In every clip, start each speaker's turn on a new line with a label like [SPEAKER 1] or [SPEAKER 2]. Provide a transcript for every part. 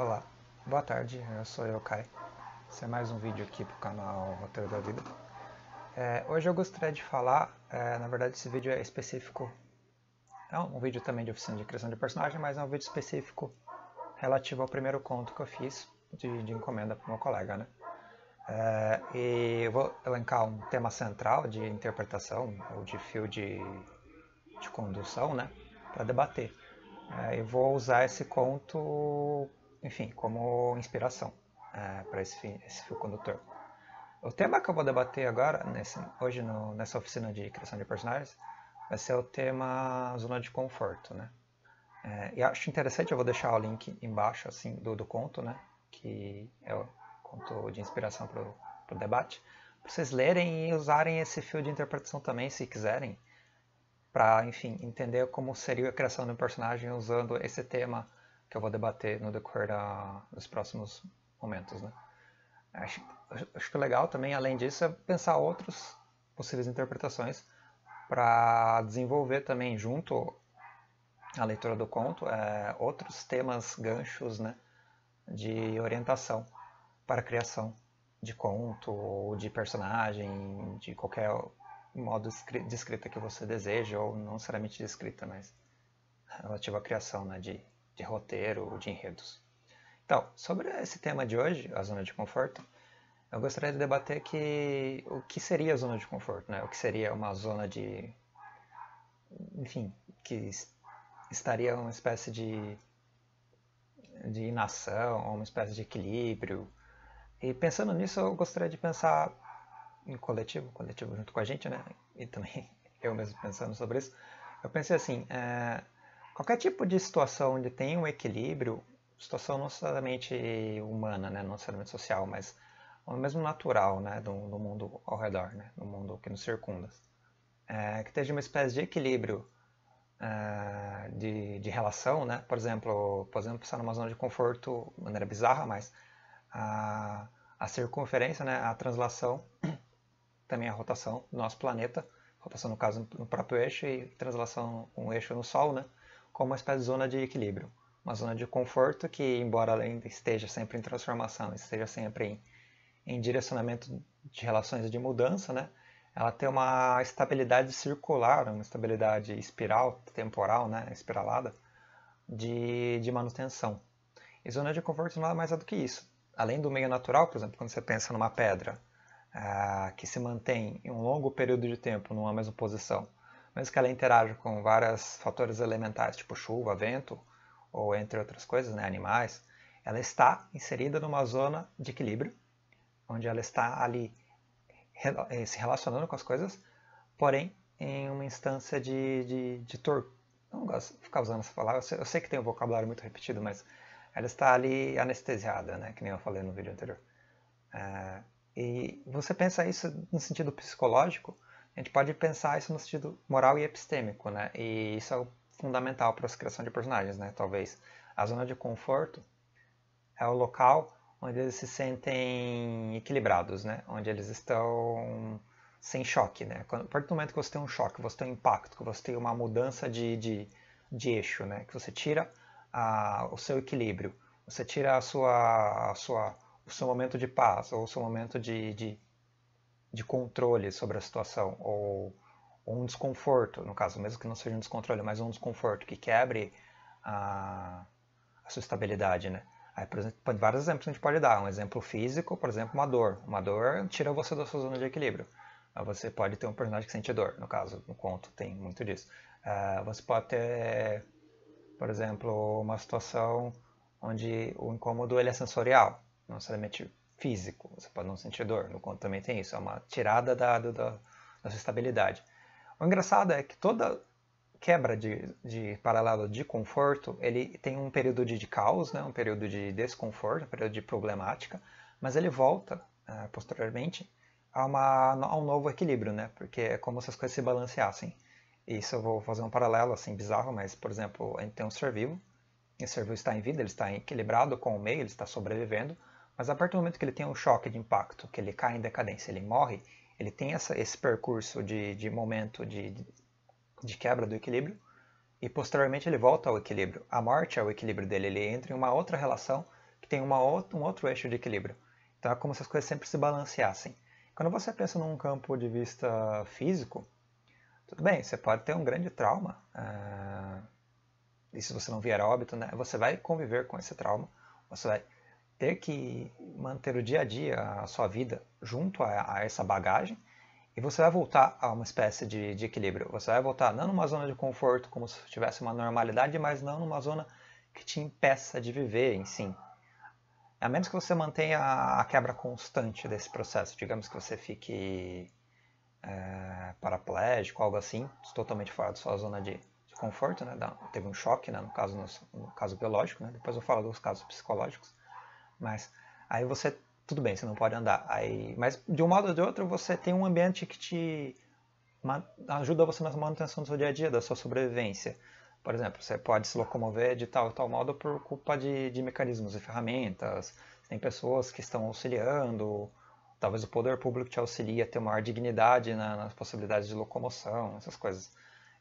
[SPEAKER 1] Olá, boa tarde, eu sou eu, Kai. Esse é mais um vídeo aqui pro canal Roteiro da Vida. É, hoje eu gostaria de falar, é, na verdade esse vídeo é específico, é um vídeo também de oficina de criação de personagem, mas é um vídeo específico relativo ao primeiro conto que eu fiz de, de encomenda para meu colega, né? É, e eu vou elencar um tema central de interpretação ou de fio de, de condução, né? Para debater. É, eu vou usar esse conto enfim, como inspiração é, para esse, esse, fio condutor. O tema que eu vou debater agora, nesse, hoje no, nessa oficina de criação de personagens, vai ser o tema zona de conforto, né? É, e acho interessante, eu vou deixar o link embaixo assim do, do conto, né? Que é o conto de inspiração para o debate, para vocês lerem e usarem esse fio de interpretação também, se quiserem, para, enfim, entender como seria a criação de um personagem usando esse tema que eu vou debater no decorrer da, dos próximos momentos. Né? Acho, acho que legal também, além disso, é pensar outras possíveis interpretações para desenvolver também junto à leitura do conto é, outros temas, ganchos né, de orientação para a criação de conto ou de personagem, de qualquer modo de escrita que você deseja, ou não necessariamente de escrita, mas relativo à criação né, de de roteiro ou de enredos. Então, sobre esse tema de hoje, a zona de conforto, eu gostaria de debater que o que seria a zona de conforto, né? O que seria uma zona de, enfim, que estaria uma espécie de de inação, uma espécie de equilíbrio. E pensando nisso, eu gostaria de pensar em coletivo, coletivo junto com a gente, né? E também eu mesmo pensando sobre isso. Eu pensei assim, é, Qualquer tipo de situação onde tem um equilíbrio, situação não necessariamente humana, né? não necessariamente social, mas mesmo natural né? do, do mundo ao redor, né? do mundo que nos circunda, é, que esteja uma espécie de equilíbrio é, de, de relação, né? por exemplo, por exemplo, pensar numa zona de conforto, de maneira bizarra, mas a, a circunferência, né? a translação, também é a rotação do nosso planeta, rotação no caso no próprio eixo e translação um eixo no Sol, né? como uma espécie de zona de equilíbrio, uma zona de conforto que, embora ela ainda esteja sempre em transformação, esteja sempre em, em direcionamento de relações de mudança, né? ela tem uma estabilidade circular, uma estabilidade espiral, temporal, né? espiralada, de, de manutenção. E zona de conforto nada mais é do que isso. Além do meio natural, por exemplo, quando você pensa numa pedra, ah, que se mantém em um longo período de tempo numa mesma posição mas que ela interage com vários fatores elementares, tipo chuva, vento, ou entre outras coisas, né, animais, ela está inserida numa zona de equilíbrio, onde ela está ali eh, se relacionando com as coisas, porém em uma instância de, de, de tor... Não gosto de ficar usando essa palavra, eu sei, eu sei, que tem um vocabulário muito repetido, mas ela está ali anestesiada, né, que nem eu falei no vídeo anterior. É... E você pensa isso no sentido psicológico, a gente pode pensar isso no sentido moral e epistêmico, né? E isso é fundamental para a criação de personagens, né? Talvez a zona de conforto é o local onde eles se sentem equilibrados, né? Onde eles estão sem choque, né? Quando, a partir do momento que você tem um choque, você tem um impacto, que você tem uma mudança de, de, de eixo, né? Que você tira a, o seu equilíbrio, você tira a sua, a sua, o seu momento de paz ou o seu momento de, de de controle sobre a situação, ou, ou um desconforto, no caso, mesmo que não seja um descontrole, mas um desconforto que quebre a, a sua estabilidade, né? Aí, por exemplo, vários exemplos a gente pode dar. Um exemplo físico, por exemplo, uma dor. Uma dor tira você da sua zona de equilíbrio. Ah, você pode ter um personagem que sente dor. No caso, no conto tem muito disso. Ah, você pode ter, por exemplo, uma situação onde o incômodo ele é sensorial. Não necessariamente físico, você pode não sentir dor, no conto também tem isso, é uma tirada da, da, da sua estabilidade. O engraçado é que toda quebra de, de paralelo de conforto, ele tem um período de, de caos, né? um período de desconforto, um período de problemática, mas ele volta uh, posteriormente a, uma, a um novo equilíbrio, né? porque é como se as coisas se balanceassem. Isso eu vou fazer um paralelo assim bizarro, mas por exemplo, a gente tem um ser vivo, esse ser vivo está em vida, ele está equilibrado com o meio, ele está sobrevivendo, mas a partir do momento que ele tem um choque de impacto, que ele cai em decadência, ele morre, ele tem essa, esse percurso de, de momento de, de quebra do equilíbrio e posteriormente ele volta ao equilíbrio. A morte é o equilíbrio dele, ele entra em uma outra relação que tem uma outra, um outro eixo de equilíbrio. Então é como se as coisas sempre se balanceassem. Quando você pensa num campo de vista físico, tudo bem, você pode ter um grande trauma. Uh, e se você não vier a óbito, né, você vai conviver com esse trauma, você vai ter que manter o dia a dia, a sua vida, junto a, a essa bagagem, e você vai voltar a uma espécie de, de, equilíbrio. Você vai voltar não numa zona de conforto, como se tivesse uma normalidade, mas não numa zona que te impeça de viver em si. A menos que você mantenha a, a quebra constante desse processo. Digamos que você fique é, paraplégico, algo assim, totalmente fora da sua zona de, de conforto, né? teve um choque, né? no, caso, no, no caso biológico, né? depois eu falo dos casos psicológicos. Mas aí você, tudo bem, você não pode andar. Aí, mas de um modo ou de outro, você tem um ambiente que te ajuda você na manutenção do seu dia a dia, da sua sobrevivência. Por exemplo, você pode se locomover de tal tal modo por culpa de, de mecanismos e ferramentas, tem pessoas que estão auxiliando, talvez o poder público te auxilie a ter maior dignidade na, nas possibilidades de locomoção, essas coisas.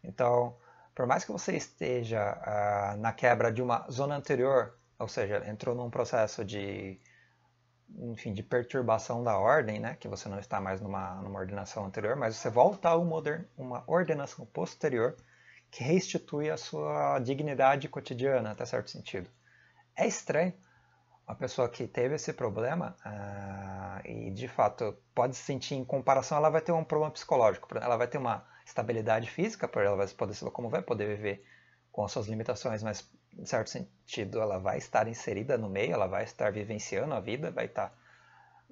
[SPEAKER 1] Então, por mais que você esteja ah, na quebra de uma zona anterior ou seja, entrou num processo de, enfim, de perturbação da ordem, né? Que você não está mais numa, numa ordenação anterior, mas você volta a uma ordenação posterior que restitui a sua dignidade cotidiana, até tá certo sentido. É estranho, uma pessoa que teve esse problema uh, e de fato pode se sentir em comparação, ela vai ter um problema psicológico, ela vai ter uma estabilidade física, ela vai poder se locomover, poder viver com as suas limitações, mas em certo sentido, ela vai estar inserida no meio, ela vai estar vivenciando a vida, vai estar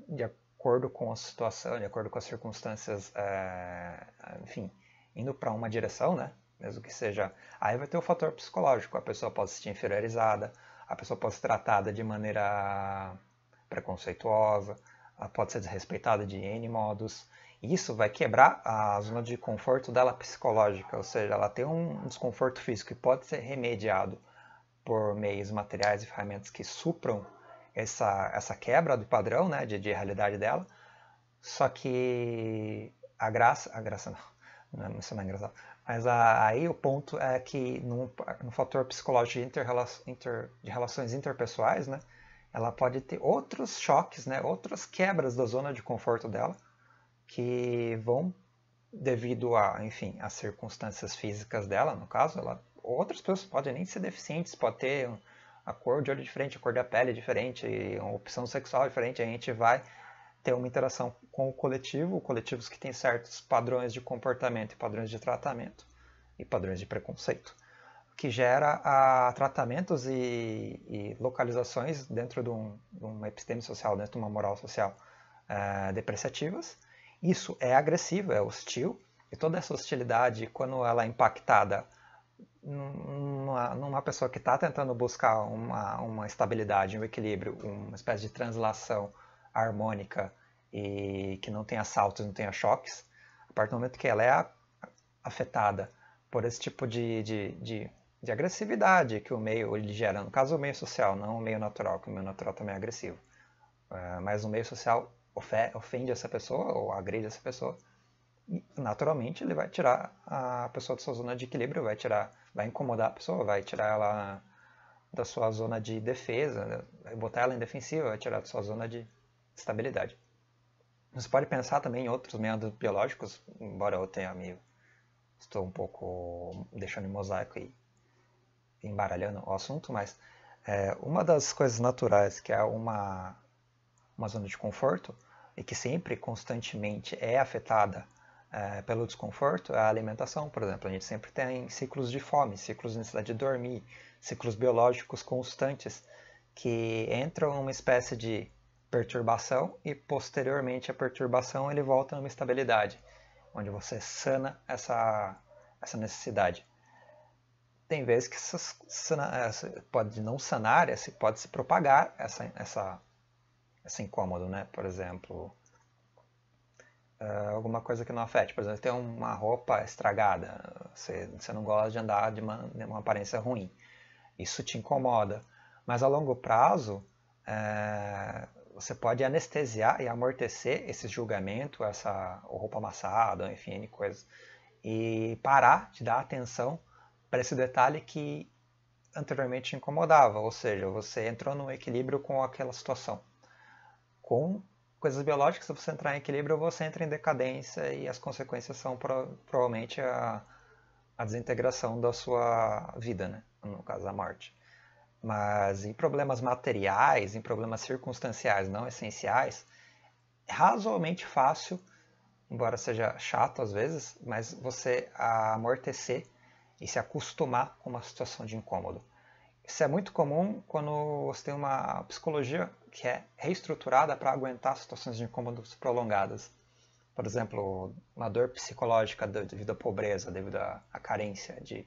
[SPEAKER 1] de acordo com a situação, de acordo com as circunstâncias, é, enfim, indo para uma direção, né? Mesmo que seja. Aí vai ter o fator psicológico, a pessoa pode se sentir inferiorizada, a pessoa pode ser tratada de maneira preconceituosa, ela pode ser desrespeitada de N modos. Isso vai quebrar a zona de conforto dela psicológica, ou seja, ela tem um desconforto físico que pode ser remediado por meios materiais e ferramentas que supram essa, essa quebra do padrão né, de, de realidade dela. Só que a graça, a graça não, não isso não é engraçado, mas a, aí o ponto é que no, no fator psicológico de, interrela, inter, de relações interpessoais, né, ela pode ter outros choques, né, outras quebras da zona de conforto dela que vão devido a, enfim, às circunstâncias físicas dela, no caso, ela outras pessoas podem nem ser deficientes, pode ter a cor de olho diferente, a cor da pele diferente, uma opção sexual diferente, a gente vai ter uma interação com o coletivo, coletivos que têm certos padrões de comportamento e padrões de tratamento e padrões de preconceito, que gera a, tratamentos e, e localizações dentro de, um, de, uma episteme social, dentro de uma moral social é, depreciativas. Isso é agressivo, é hostil, e toda essa hostilidade, quando ela é impactada numa, numa pessoa que está tentando buscar uma, uma estabilidade, um equilíbrio, uma espécie de translação harmônica e que não tenha saltos, não tenha choques, a partir do momento que ela é afetada por esse tipo de, de, de, de agressividade que o meio ele gera, no caso o meio social, não o meio natural, que o meio natural também é agressivo, é, mas o meio social ofende essa pessoa ou agride essa pessoa, naturalmente ele vai tirar a pessoa da sua zona de equilíbrio, vai tirar vai incomodar a pessoa, vai tirar ela da sua zona de defesa, né? vai botar ela em defensiva, vai tirar da sua zona de estabilidade. Você pode pensar também em outros meandros biológicos, embora eu tenha me estou um pouco deixando em mosaico e embaralhando o assunto, mas é, uma das coisas naturais que é uma, uma zona de conforto e que sempre, constantemente é afetada é, pelo desconforto é a alimentação, por exemplo. A gente sempre tem ciclos de fome, ciclos de necessidade de dormir, ciclos biológicos constantes que entram numa espécie de perturbação e posteriormente a perturbação ele volta a uma estabilidade, onde você sana essa, essa necessidade. Tem vezes que essa pode não sanar, pode se propagar essa, essa, esse incômodo, né? Por exemplo, é, alguma coisa que não afete. Por exemplo, tem uma roupa estragada, você, você não gosta de andar de uma, de uma aparência ruim. Isso te incomoda. Mas a longo prazo, é, você pode anestesiar e amortecer esse julgamento, essa roupa amassada, enfim, coisas, e parar de dar atenção para esse detalhe que anteriormente te incomodava, ou seja, você entrou num equilíbrio com aquela situação, com coisas biológicas, se você entrar em equilíbrio, você entra em decadência e as consequências são pro, provavelmente a, a desintegração da sua vida, né? no caso a morte. Mas em problemas materiais, em problemas circunstanciais não essenciais, é razoavelmente fácil, embora seja chato às vezes, mas você amortecer e se acostumar com uma situação de incômodo. Isso é muito comum quando você tem uma psicologia que é reestruturada para aguentar situações de incômodos prolongadas. Por exemplo, uma dor psicológica devido à pobreza, devido à, carência de,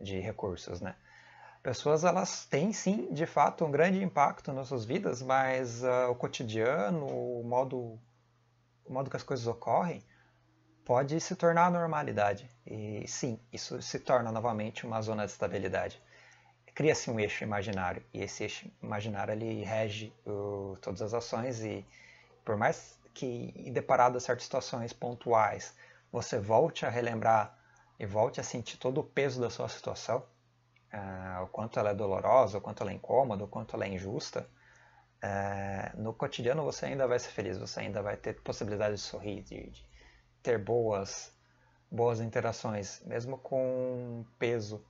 [SPEAKER 1] de recursos, né? Pessoas, elas têm sim, de fato, um grande impacto nas suas vidas, mas uh, o cotidiano, o modo, o modo que as coisas ocorrem, pode se tornar a normalidade. E sim, isso se torna novamente uma zona de estabilidade cria-se um eixo imaginário e esse eixo imaginário ele rege o, todas as ações e por mais que deparado a certas situações pontuais você volte a relembrar e volte a sentir todo o peso da sua situação, uh, o quanto ela é dolorosa, o quanto ela é incômoda, o quanto ela é injusta, uh, no cotidiano você ainda vai ser feliz, você ainda vai ter possibilidade de sorrir, de, de ter boas boas interações, mesmo com peso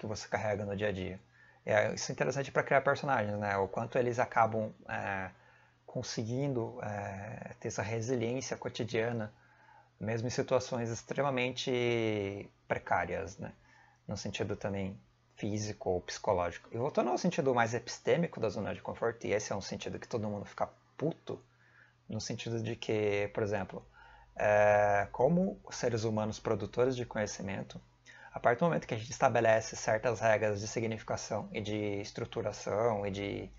[SPEAKER 1] que você carrega no dia a dia. É, isso é interessante para criar personagens, né? O quanto eles acabam é, conseguindo é, ter essa resiliência cotidiana, mesmo em situações extremamente precárias, né? No sentido também físico ou psicológico. E voltando ao sentido mais epistêmico da zona de conforto, e esse é um sentido que todo mundo fica puto, no sentido de que, por exemplo, é, como seres humanos produtores de conhecimento, a partir do momento que a gente estabelece certas regras de significação e de estruturação e de,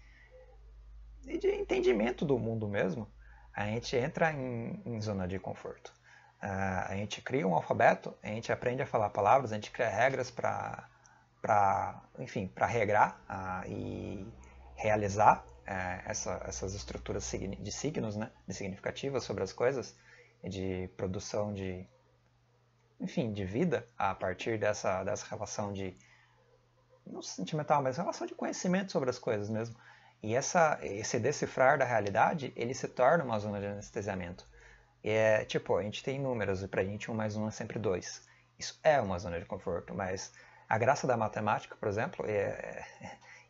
[SPEAKER 1] e de entendimento do mundo mesmo, a gente entra em, em zona de conforto. Uh, a gente cria um alfabeto, a gente aprende a falar palavras, a gente cria regras para, enfim, para regrar uh, e realizar uh, essa, essas estruturas de signos, né, de significativas sobre as coisas, de produção de, enfim, de vida a partir dessa, dessa relação de, não sentimental, mas relação de conhecimento sobre as coisas mesmo. E essa, esse decifrar da realidade, ele se torna uma zona de anestesiamento. E é tipo, a gente tem números, e pra gente um mais um é sempre dois. Isso é uma zona de conforto, mas a graça da matemática, por exemplo, e é,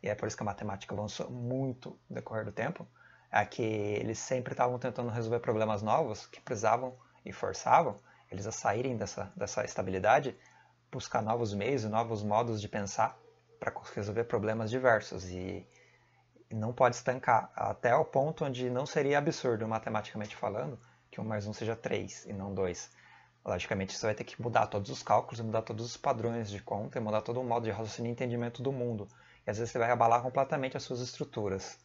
[SPEAKER 1] e é por isso que a matemática avançou muito no decorrer do tempo, é que eles sempre estavam tentando resolver problemas novos que precisavam e forçavam eles a saírem dessa, dessa estabilidade, buscar novos meios e novos modos de pensar para resolver problemas diversos e não pode estancar até o ponto onde não seria absurdo, matematicamente falando, que 1 mais 1 seja 3 e não 2. Logicamente, você vai ter que mudar todos os cálculos, mudar todos os padrões de conta mudar todo o modo de raciocínio e entendimento do mundo. E às vezes você vai abalar completamente as suas estruturas.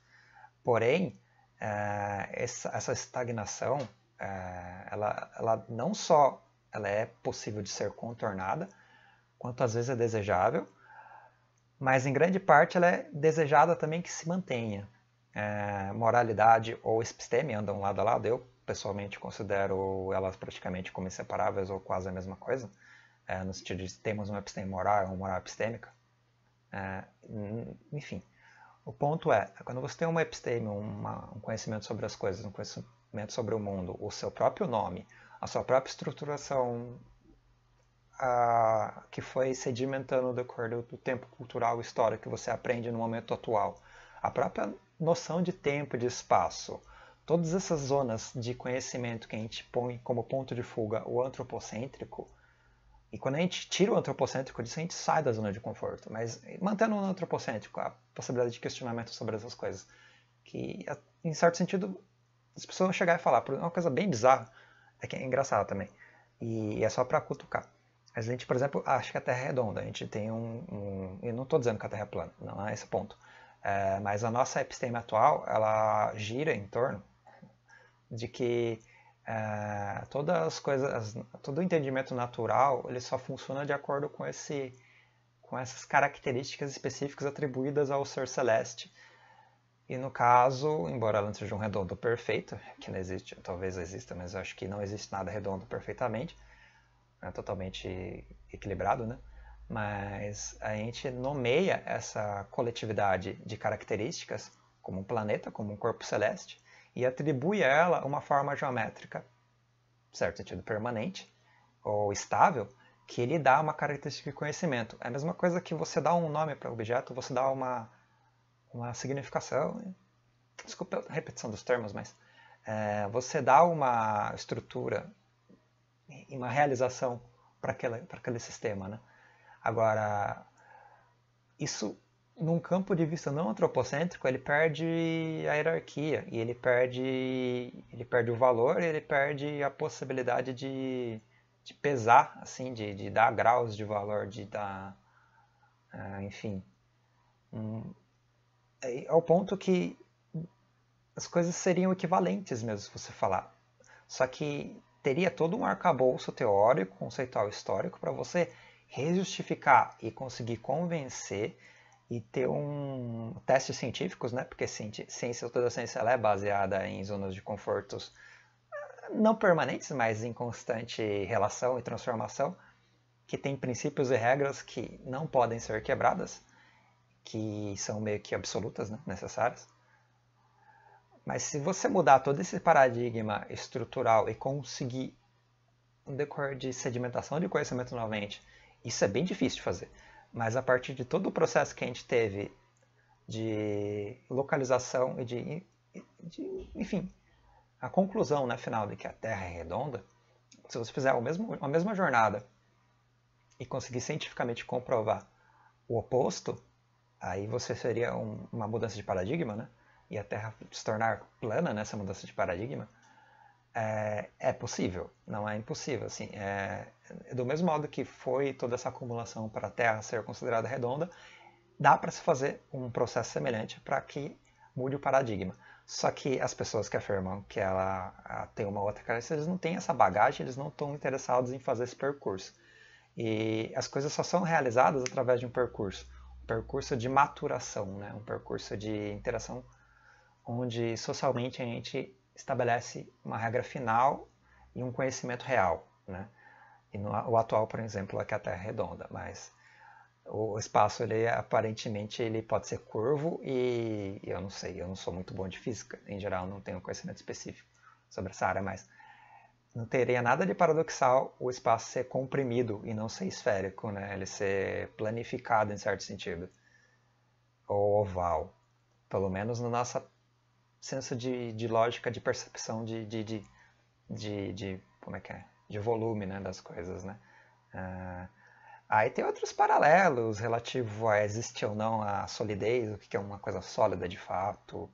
[SPEAKER 1] Porém, eh, essa estagnação é, ela, ela não só ela é possível de ser contornada, quanto às vezes é desejável, mas em grande parte ela é desejada também que se mantenha. É, moralidade ou episteme andam lado a lado. Eu, pessoalmente, considero elas praticamente como inseparáveis ou quase a mesma coisa, é, no sentido de temos uma episteme moral ou uma moral epistêmica. É, enfim, o ponto é, quando você tem uma episteme, uma, um conhecimento sobre as coisas, um conhecimento conhecimento sobre o mundo, o seu próprio nome, a sua própria estruturação a, que foi sedimentando acordo com do tempo cultural e história que você aprende no momento atual, a própria noção de tempo e de espaço, todas essas zonas de conhecimento que a gente põe como ponto de fuga o antropocêntrico, e quando a gente tira o antropocêntrico disso, a gente sai da zona de conforto, mas mantendo o antropocêntrico, a possibilidade de questionamento sobre essas coisas, que em certo sentido as pessoas vão chegar e falar, é uma coisa bem bizarra, é que é engraçada também. E é só para cutucar. A gente, por exemplo, acha que a Terra é redonda. A gente tem um. um eu não estou dizendo que a Terra é plana, não é esse ponto. É, mas a nossa episteme atual, ela gira em torno de que é, todas as coisas, todo o entendimento natural, ele só funciona de acordo com esse, com essas características específicas atribuídas ao ser celeste e no caso, embora ela não seja um redondo perfeito, que não existe, talvez exista, mas eu acho que não existe nada redondo perfeitamente, é totalmente equilibrado, né? Mas a gente nomeia essa coletividade de características como um planeta, como um corpo celeste, e atribui a ela uma forma geométrica, certo sentido permanente ou estável, que lhe dá uma característica de conhecimento. É a mesma coisa que você dá um nome para objeto, você dá uma uma significação. Né? Desculpa a repetição dos termos, mas é, você dá uma estrutura e uma realização para aquele sistema. Né? Agora, isso num campo de vista não antropocêntrico, ele perde a hierarquia e ele perde, ele perde o valor, ele perde a possibilidade de, de pesar, assim, de, de, dar graus de valor, de dar, é, enfim, um, é, ao ponto que as coisas seriam equivalentes mesmo se você falar. Só que teria todo um arcabouço teórico, conceitual histórico para você rejustificar e conseguir convencer e ter um testes científicos, né? Porque ciência, toda ciência ela é baseada em zonas de confortos eh, não permanentes, mas em constante relação e transformação, que tem princípios e regras que não podem ser quebradas que são meio que absolutas, né? necessárias. Mas se você mudar todo esse paradigma estrutural e conseguir um decorrer de sedimentação de conhecimento novamente, isso é bem difícil de fazer. Mas a partir de todo o processo que a gente teve de localização e de, de enfim, a conclusão né, final de que a Terra é redonda, se você fizer a mesma jornada e conseguir cientificamente comprovar o oposto, aí você seria um, uma mudança de paradigma, né? E a Terra se tornar plana nessa mudança de paradigma é, é possível, não é impossível. Assim, é, é do mesmo modo que foi toda essa acumulação para a Terra ser considerada redonda, dá para se fazer um processo semelhante para que mude o paradigma. Só que as pessoas que afirmam que ela tem uma outra característica, eles não têm essa bagagem, eles não estão interessados em fazer esse percurso. E as coisas só são realizadas através de um percurso percurso de maturação, né? um percurso de interação onde socialmente a gente estabelece uma regra final e um conhecimento real. Né? E no, o atual, por exemplo, é que a Terra é redonda, mas o espaço ele aparentemente ele pode ser curvo e eu não sei, eu não sou muito bom de física, em geral não tenho conhecimento específico sobre essa área, mas não teria nada de paradoxal o espaço ser comprimido e não ser esférico, né? ele ser planificado em certo sentido, ou oval, pelo menos no nosso senso de, de lógica, de percepção de, de, de, de, como é que é? de volume né? das coisas. Né? Ah, aí tem outros paralelos relativo a existe ou não a solidez, o que é uma coisa sólida de fato,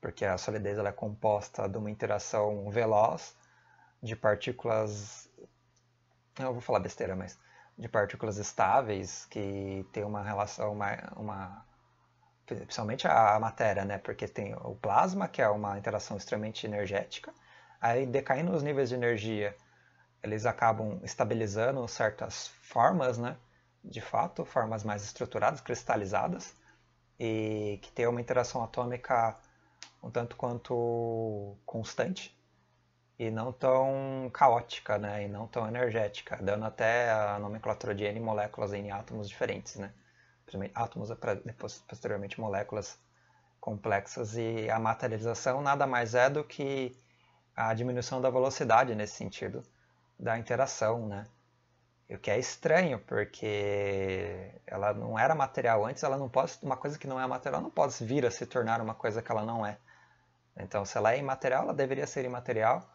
[SPEAKER 1] porque a solidez ela é composta de uma interação veloz de partículas. Eu vou falar besteira, mas. De partículas estáveis que tem uma relação, uma, uma principalmente a matéria, né? Porque tem o plasma, que é uma interação extremamente energética, aí decaindo os níveis de energia, eles acabam estabilizando certas formas, né? De fato, formas mais estruturadas, cristalizadas, e que tem uma interação atômica um tanto quanto constante, e não tão caótica, né? E não tão energética, dando até a nomenclatura de N moléculas em átomos diferentes, né? Átomos, é depois, posteriormente moléculas complexas e a materialização nada mais é do que a diminuição da velocidade nesse sentido da interação, né? O que é estranho, porque ela não era material antes, ela não pode, uma coisa que não é material não pode vir a se tornar uma coisa que ela não é. Então, se ela é imaterial, ela deveria ser imaterial,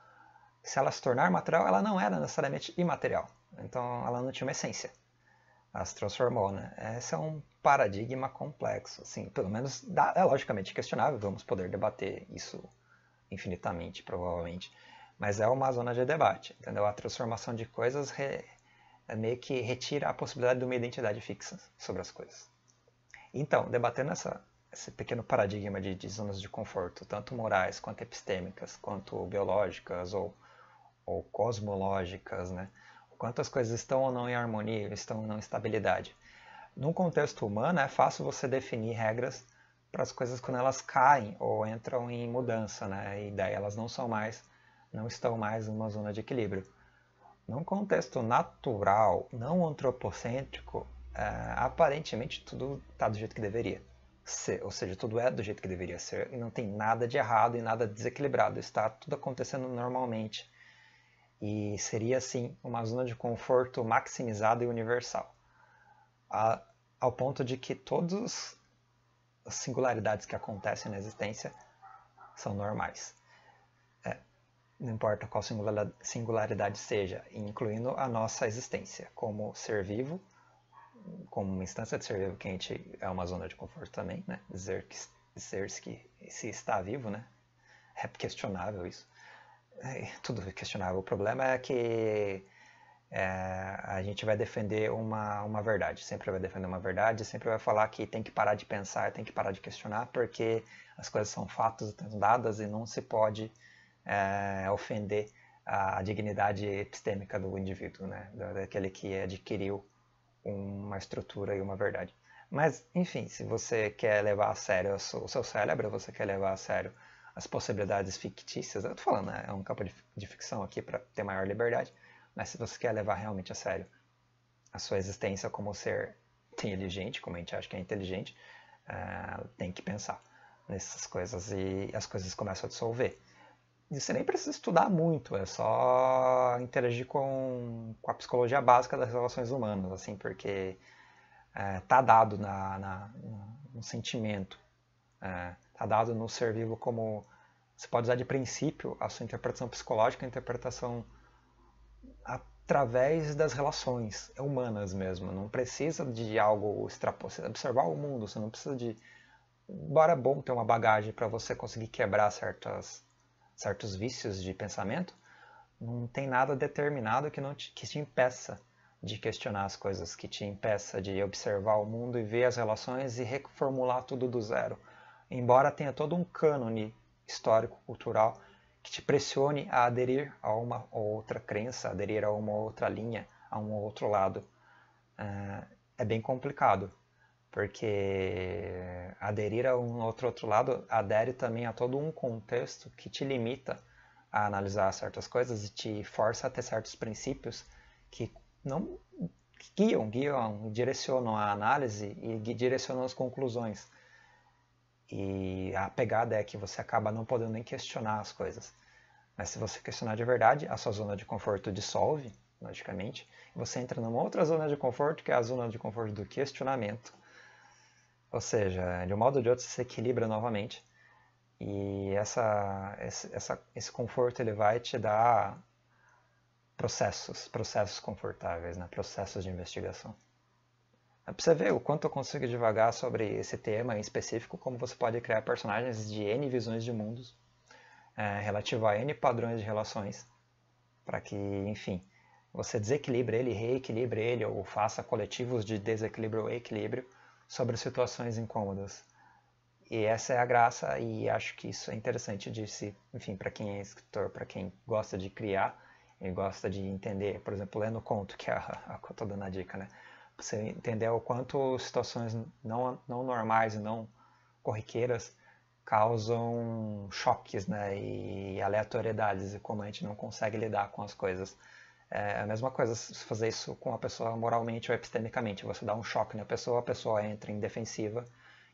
[SPEAKER 1] se ela se tornar material, ela não era necessariamente imaterial. Então, ela não tinha uma essência. Ela se transformou, né? Esse é um paradigma complexo, assim, pelo menos dá, é logicamente questionável, vamos poder debater isso infinitamente, provavelmente. Mas é uma zona de debate, entendeu? A transformação de coisas re, é meio que retira a possibilidade de uma identidade fixa sobre as coisas. Então, debatendo essa, esse pequeno paradigma de, de, zonas de conforto, tanto morais, quanto epistêmicas, quanto biológicas ou ou cosmológicas, né? O quanto as coisas estão ou não em harmonia, estão ou não em estabilidade. Num contexto humano, é fácil você definir regras para as coisas quando elas caem ou entram em mudança, né? E daí elas não são mais, não estão mais numa zona de equilíbrio. Num contexto natural, não antropocêntrico, é, aparentemente tudo está do jeito que deveria ser, ou seja, tudo é do jeito que deveria ser e não tem nada de errado e nada desequilibrado, está tudo acontecendo normalmente e seria assim uma zona de conforto maximizada e universal, a, ao ponto de que todas as singularidades que acontecem na existência são normais. É, não importa qual singularidade seja, incluindo a nossa existência como ser vivo, como uma instância de ser vivo que a gente é uma zona de conforto também, né? Dizer que, dizer que se está vivo, né? É questionável isso é, tudo questionável. O problema é que é, a gente vai defender uma, uma verdade, sempre vai defender uma verdade, sempre vai falar que tem que parar de pensar, tem que parar de questionar, porque as coisas são fatos, dadas e não se pode é, ofender a, a dignidade epistêmica do indivíduo, né? daquele que adquiriu uma estrutura e uma verdade. Mas, enfim, se você quer levar a sério o seu cérebro, você quer levar a sério as possibilidades fictícias. Eu tô falando, né, é um campo de ficção aqui para ter maior liberdade, mas se você quer levar realmente a sério a sua existência como ser inteligente, como a gente acha que é inteligente, uh, tem que pensar nessas coisas e as coisas começam a dissolver. E você nem precisa estudar muito, é só interagir com, com a psicologia básica das relações humanas, assim, porque está eh, dado na, na, no sentimento. É, está dado no ser vivo como você pode usar de princípio a sua interpretação psicológica, a interpretação através das relações humanas mesmo. Não precisa de algo extrapolar. Você observar o mundo, você não precisa de. Embora bom ter uma bagagem para você conseguir quebrar certas, certos vícios de pensamento, não tem nada determinado que, não te, que te impeça de questionar as coisas, que te impeça de observar o mundo e ver as relações e reformular tudo do zero embora tenha todo um cânone histórico-cultural que te pressione a aderir a uma ou outra crença, aderir a uma ou outra linha, a um ou outro lado, eh, é bem complicado, porque aderir a um ou outro, outro lado adere também a todo um contexto que te limita a analisar certas coisas e te força a ter certos princípios que não que guiam, guiam, direcionam a análise e direcionam as conclusões. E a pegada é que você acaba não podendo nem questionar as coisas. Mas se você questionar de verdade, a sua zona de conforto dissolve, logicamente. Você entra numa outra zona de conforto, que é a zona de conforto do questionamento. Ou seja, de um modo ou de outro, você se equilibra novamente. E essa, essa, esse conforto ele vai te dar processos, processos confortáveis, né? processos de investigação. Pra você ver o quanto eu consigo devagar sobre esse tema em específico, como você pode criar personagens de N visões de mundos, é, relativo a N padrões de relações, para que, enfim, você desequilibre ele, reequilibre ele, ou faça coletivos de desequilíbrio ou equilíbrio sobre situações incômodas. E essa é a graça, e acho que isso é interessante de se, enfim, para quem é escritor, para quem gosta de criar e gosta de entender, por exemplo, lendo conto, que é a, a que eu tô dando a dica, né? você entender o quanto situações não, não normais e não corriqueiras causam choques né, e aleatoriedades e como a gente não consegue lidar com as coisas. É a mesma coisa se fazer isso com a pessoa moralmente ou epistemicamente. Você dá um choque na pessoa, a pessoa entra em defensiva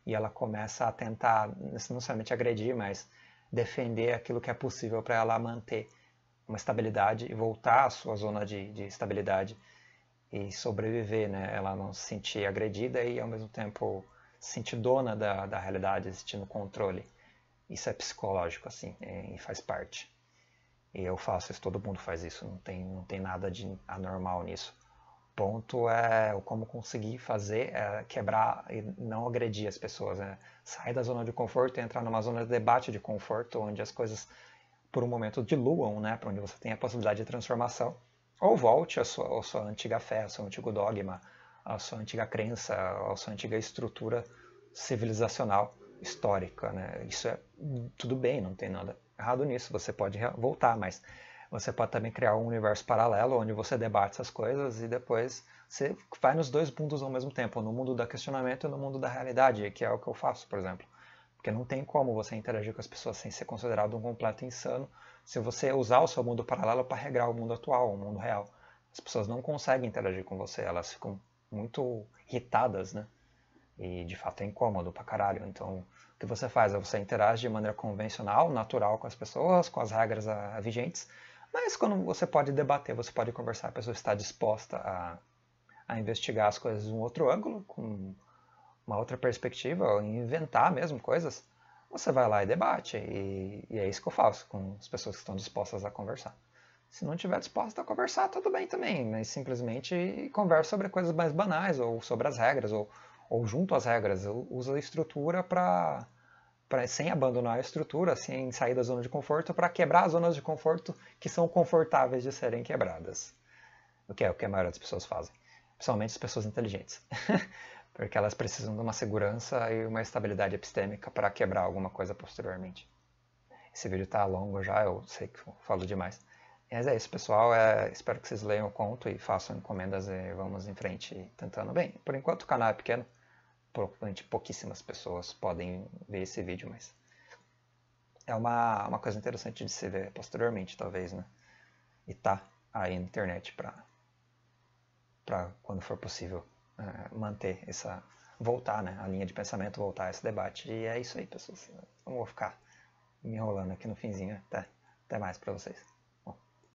[SPEAKER 1] e ela começa a tentar, não somente agredir, mas defender aquilo que é possível para ela manter uma estabilidade e voltar à sua zona de, de estabilidade e sobreviver, né? Ela não se sentir agredida e ao mesmo tempo se sentir dona da, da realidade, se no controle. Isso é psicológico, assim, é, e faz parte. E eu faço isso, todo mundo faz isso, não tem, não tem nada de anormal nisso. O ponto é como conseguir fazer, é quebrar e não agredir as pessoas, né? Sair da zona de conforto e entrar numa zona de debate de conforto, onde as coisas, por um momento, diluam, né? Para onde você tem a possibilidade de transformação ou volte à sua, à sua antiga fé, ao seu antigo dogma, à sua antiga crença, à sua antiga estrutura civilizacional histórica. Né? Isso é tudo bem, não tem nada errado nisso, você pode voltar, mas você pode também criar um universo paralelo onde você debate essas coisas e depois você vai nos dois mundos ao mesmo tempo, no mundo do questionamento e no mundo da realidade, que é o que eu faço, por exemplo. Porque não tem como você interagir com as pessoas sem ser considerado um completo insano se você usar o seu mundo paralelo para regrar o mundo atual, o mundo real. As pessoas não conseguem interagir com você, elas ficam muito irritadas, né? E de fato é incômodo pra caralho. Então, o que você faz? É você interage de maneira convencional, natural com as pessoas, com as regras ah, vigentes, mas quando você pode debater, você pode conversar, a pessoa está disposta a, a investigar as coisas de um outro ângulo, com uma outra perspectiva, inventar mesmo coisas, você vai lá e debate. E, e, é isso que eu faço com as pessoas que estão dispostas a conversar. Se não estiver disposta a conversar, tudo bem também, mas simplesmente conversa sobre coisas mais banais, ou sobre as regras, ou, ou junto às regras. Usa a estrutura para. Pra, sem abandonar a estrutura, sem sair da zona de conforto, para quebrar as zonas de conforto que são confortáveis de serem quebradas. O que é o que a maioria das pessoas fazem, principalmente as pessoas inteligentes. porque elas precisam de uma segurança e uma estabilidade epistêmica para quebrar alguma coisa posteriormente. Esse vídeo está longo já, eu sei que eu falo demais. Mas é isso, pessoal. É, espero que vocês leiam o conto e façam encomendas e vamos em frente tentando. Bem, por enquanto o canal é pequeno, provavelmente pouquíssimas pessoas podem ver esse vídeo, mas é uma, uma coisa interessante de se ver posteriormente, talvez, né? E tá aí na internet para quando for possível. É, manter essa. voltar, né? A linha de pensamento, voltar a esse debate. E é isso aí, pessoas. Assim, não vou ficar me enrolando aqui no finzinho. Até, até mais para vocês.